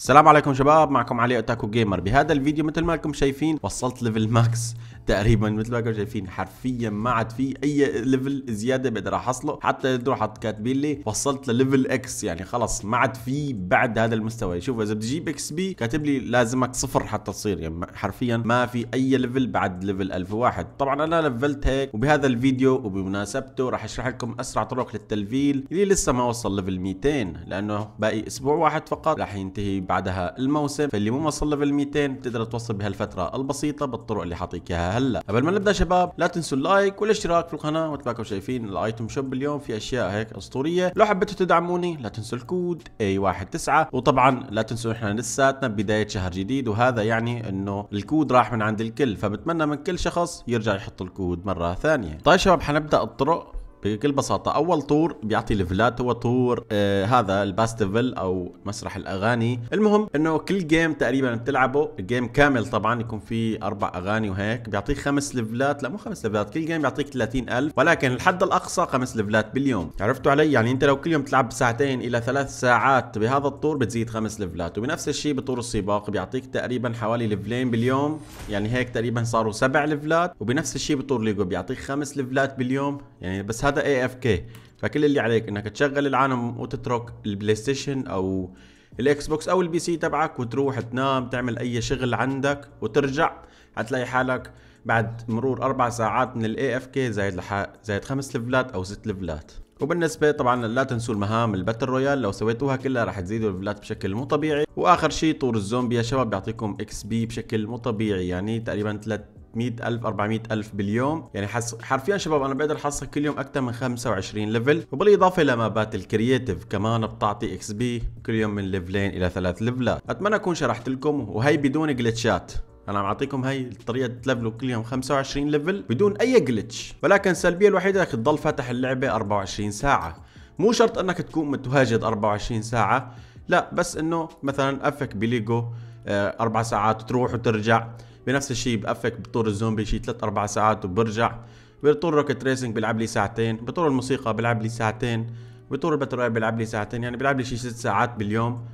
السلام عليكم شباب معكم علي اوتاكو جيمر بهذا الفيديو مثل ما لكم شايفين وصلت ليفل ماكس تقريبا مثل ما كنتم شايفين حرفيا ما عاد في اي ليفل زياده بقدر احصله حتى تروح كاتبين لي وصلت لليفل اكس يعني خلص ما عاد في بعد هذا المستوى شوف اذا بدي اجيب اكس بي كاتب لي لازمك صفر حتى تصير يعني حرفيا ما في اي ليفل بعد ليفل 1001 طبعا انا لفلت هيك وبهذا الفيديو وبمناسبته راح اشرح لكم اسرع طرق للتلفيل اللي لسه ما وصل ليفل 200 لانه باقي اسبوع واحد فقط راح ينتهي بعدها الموسم فاللي مو وصل ليفل 200 بتقدر توصل بهالفتره البسيطه بالطرق اللي حاطيك اياها هلا قبل ما نبدا شباب لا تنسوا اللايك والاشتراك في القناه مثل ما شايفين الايتم شوب اليوم في اشياء هيك اسطوريه لو حبيتوا تدعموني لا تنسوا الكود A19 وطبعا لا تنسوا احنا لساتنا ببدايه شهر جديد وهذا يعني انه الكود راح من عند الكل فبتمنى من كل شخص يرجع يحط الكود مره ثانيه طيب شباب حنبدا الطرق بكل بساطة أول طور بيعطي ليفلات هو طور آه هذا الباستيفل أو مسرح الأغاني المهم أنه كل جيم تقريبا بتلعبه جيم كامل طبعا يكون فيه أربع أغاني وهيك بيعطيك خمس ليفلات لا مو خمس ليفلات كل جيم بيعطيك 30000 ولكن الحد الأقصى خمس ليفلات باليوم عرفتوا علي يعني أنت لو كل يوم تلعب ساعتين إلى ثلاث ساعات بهذا الطور بتزيد خمس ليفلات وبنفس الشيء بطور السباق بيعطيك تقريبا حوالي ليفلين باليوم يعني هيك تقريبا صاروا سبع ليفلات وبنفس الشيء بطور ليجو بيعطيك خمس ليفلات باليوم يعني بس هذا اي اف كي فكل اللي عليك انك تشغل العالم وتترك البلاي ستيشن او الاكس بوكس او البي سي تبعك وتروح تنام تعمل اي شغل عندك وترجع هتلاقي حالك بعد مرور اربع ساعات من الاي اف كي زايد لح... زايد خمس لفلات او ست لفلات وبالنسبه طبعا لا تنسوا المهام الباتل رويال لو سويتوها كلها رح تزيدوا الفلات بشكل مو طبيعي واخر شيء طور الزومبي يا شباب بيعطيكم اكس بي بشكل مو طبيعي يعني تقريبا 3 100000 400000 باليوم يعني حس... حرفيا شباب انا بقدر احصل كل يوم اكثر من 25 ليفل وبالاضافه لمابات الكرييتيف كمان بتعطي اكس بي كل يوم من ليفلين الى ثلاث ليفلات اتمنى اكون شرحت لكم وهي بدون جلتشات انا عم اعطيكم هي الطريقه تلفلوا كل يوم 25 ليفل بدون اي جلتش ولكن السلبيه الوحيده انك تضل فاتح اللعبه 24 ساعه مو شرط انك تكون متواجد 24 ساعه لا بس انه مثلا افك بليجو آه، اربع ساعات تروح وترجع بنفس الشيء بافك بطور الزومبي شي 3 4 ساعات وبرجع بطور روكت ريسنج بلعب لي ساعتين بطور الموسيقى بلعب لي ساعتين بطور الباتل بلعب لي ساعتين يعني بلعب لي شي 6 ساعات باليوم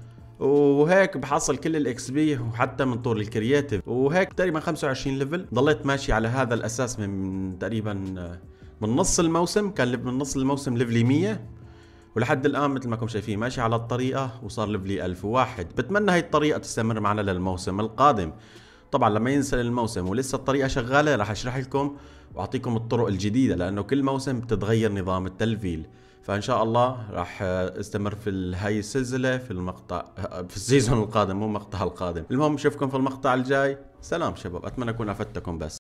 وهيك بحصل كل الاكس بي وحتى من طور الكرياتيف وهيك تقريبا 25 ليفل ضليت ماشي على هذا الاساس من تقريبا من نص الموسم كان من نص الموسم ليفلي 100 ولحد الان مثل ما كم شايفين ماشي على الطريقه وصار ليفلي 1001 بتمنى هاي الطريقه تستمر معنا للموسم القادم طبعا لما ينزل الموسم ولسه الطريقه شغاله رح اشرح لكم واعطيكم الطرق الجديده لانه كل موسم بتتغير نظام التلفيل فان شاء الله راح استمر في هاي السلسله في المقطع في السيزون القادم مو المقطع القادم المهم نشوفكم في المقطع الجاي سلام شباب اتمنى اكون افدتكم بس